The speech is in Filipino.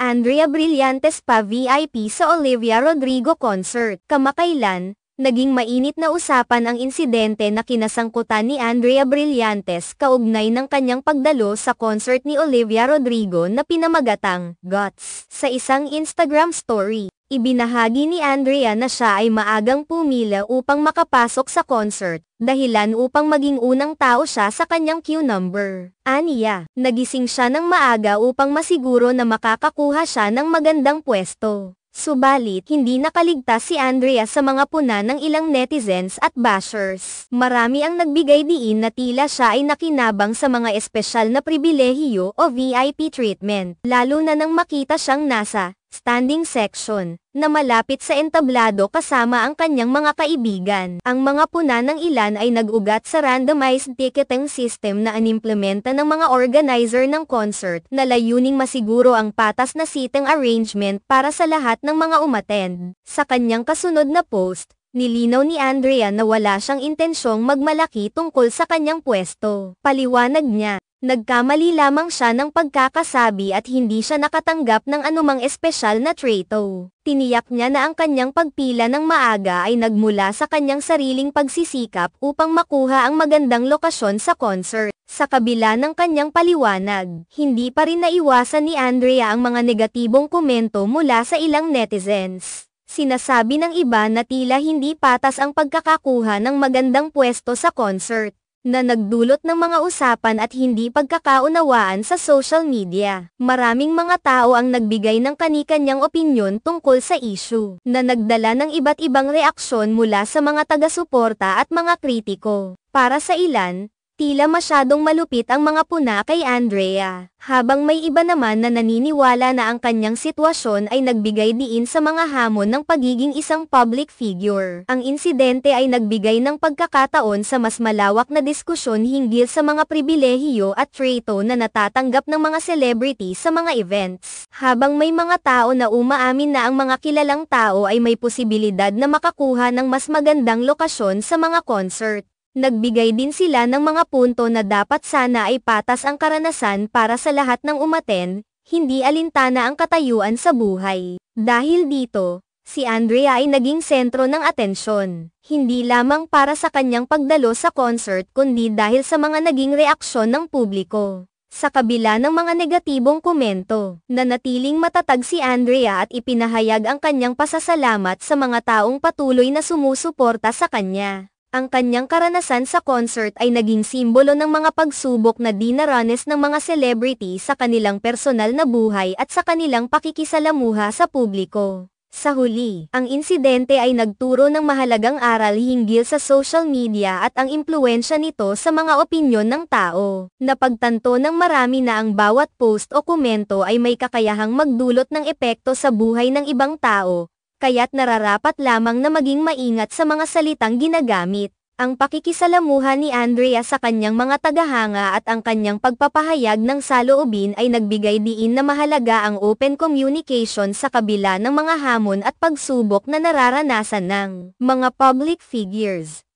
Andrea Brillantes pa VIP sa Olivia Rodrigo concert, kamakailan, naging mainit na usapan ang insidente na kinasangkutan ni Andrea Brillantes kaugnay ng kanyang pagdalo sa concert ni Olivia Rodrigo na pinamagatang Guts sa isang Instagram story. Ibinahagi ni Andrea na siya ay maagang pumila upang makapasok sa concert, dahilan upang maging unang tao siya sa kanyang queue number. Aniya, nagising siya ng maaga upang masiguro na makakakuha siya ng magandang pwesto. Subalit hindi nakaligtas si Andrea sa mga puna ng ilang netizens at bashers. Marami ang nagbigay diin na tila siya ay nakinabang sa mga espesyal na pribilehiyo o VIP treatment, lalo na nang makita siyang nasa standing section, na malapit sa entablado kasama ang kanyang mga kaibigan. Ang mga puna ng ilan ay nag-ugat sa randomized ticketing system na animplementa ng mga organizer ng concert na layuning masiguro ang patas na seating arrangement para sa lahat ng mga umattend. Sa kanyang kasunod na post, Nilinaw ni Andrea na wala siyang intensyong magmalaki tungkol sa kanyang pwesto. Paliwanag niya, Nagkamali lamang siya ng pagkakasabi at hindi siya nakatanggap ng anumang espesyal na trato. Tiniyak niya na ang kanyang pagpila ng maaga ay nagmula sa kanyang sariling pagsisikap upang makuha ang magandang lokasyon sa concert. Sa kabila ng kanyang paliwanag, hindi pa rin naiwasan ni Andrea ang mga negatibong komento mula sa ilang netizens. Sinasabi ng iba na tila hindi patas ang pagkakakuha ng magandang pwesto sa concert na nagdulot ng mga usapan at hindi pagkakaunawaan sa social media. Maraming mga tao ang nagbigay ng kanikanyang opinyon tungkol sa issue, na nagdala ng iba't ibang reaksyon mula sa mga taga-suporta at mga kritiko. Para sa ilan, Tila masyadong malupit ang mga puna kay Andrea, habang may iba naman na naniniwala na ang kanyang sitwasyon ay nagbigay diin sa mga hamon ng pagiging isang public figure. Ang insidente ay nagbigay ng pagkakataon sa mas malawak na diskusyon hinggil sa mga pribilehiyo at trato na natatanggap ng mga celebrity sa mga events. Habang may mga tao na umaamin na ang mga kilalang tao ay may posibilidad na makakuha ng mas magandang lokasyon sa mga concert. Nagbigay din sila ng mga punto na dapat sana ay patas ang karanasan para sa lahat ng umaten, hindi alintana ang katayuan sa buhay. Dahil dito, si Andrea ay naging sentro ng atensyon, hindi lamang para sa kanyang pagdalo sa concert kundi dahil sa mga naging reaksyon ng publiko. Sa kabila ng mga negatibong komento, nanatiling matatag si Andrea at ipinahayag ang kanyang pasasalamat sa mga taong patuloy na sumusuporta sa kanya. Ang kanyang karanasan sa concert ay naging simbolo ng mga pagsubok na dinaranas ng mga celebrity sa kanilang personal na buhay at sa kanilang pakikisalamuha sa publiko. Sa huli, ang insidente ay nagturo ng mahalagang aral hinggil sa social media at ang impluensya nito sa mga opinyon ng tao. Napagtanto ng marami na ang bawat post o komento ay may kakayahang magdulot ng epekto sa buhay ng ibang tao, kaya't nararapat lamang na maging maingat sa mga salitang ginagamit. Ang pakikisalamuha ni Andrea sa kanyang mga tagahanga at ang kanyang pagpapahayag ng saloobin ay nagbigay diin na mahalaga ang open communication sa kabila ng mga hamon at pagsubok na nararanasan ng mga public figures.